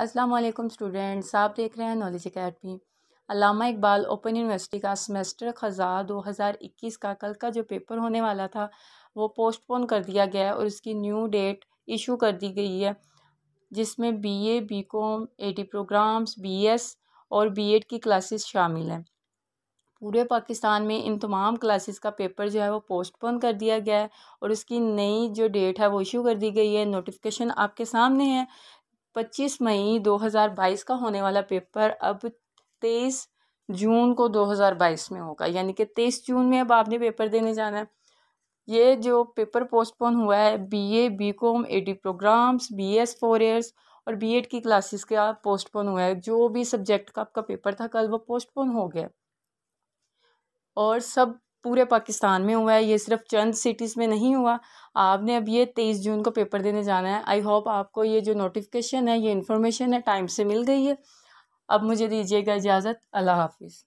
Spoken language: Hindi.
असलम स्टूडेंट्स आप देख रहे हैं knowledge academy Allama Iqbal open university का सेमेस्टर ख़ज़ा 2021 का कल का जो पेपर होने वाला था वो पोस्टपोन कर दिया गया है और उसकी न्यू डेट इशू कर दी गई है जिसमें B A B com A T programs B S और बी एड की क्लासेस शामिल हैं पूरे पाकिस्तान में इन तमाम क्लासेस का पेपर जो है वो पोस्टपोन कर दिया गया है और उसकी नई जो डेट है वो इशू कर दी गई है नोटिफिकेशन आपके सामने है पच्चीस मई दो हज़ार बाईस का होने वाला पेपर अब तेईस जून को दो हज़ार बाईस में होगा यानी कि तेईस जून में अब आपने पेपर देने जाना है ये जो पेपर पोस्टपोन हुआ है BA BCom AD programs BS four years और बीएड की क्लासेस का पोस्टपोन हुआ है जो भी सब्जेक्ट का आपका पेपर था कल वो पोस्टपोन हो गया और सब पूरे पाकिस्तान में हुआ है ये सिर्फ चंद सिटीज़ में नहीं हुआ आपने अब ये तेईस जून को पेपर देने जाना है आई होप आपको ये जो नोटिफिकेशन है ये इन्फॉर्मेशन है टाइम से मिल गई है अब मुझे दीजिएगा इजाज़त अल्लाह हाफिज़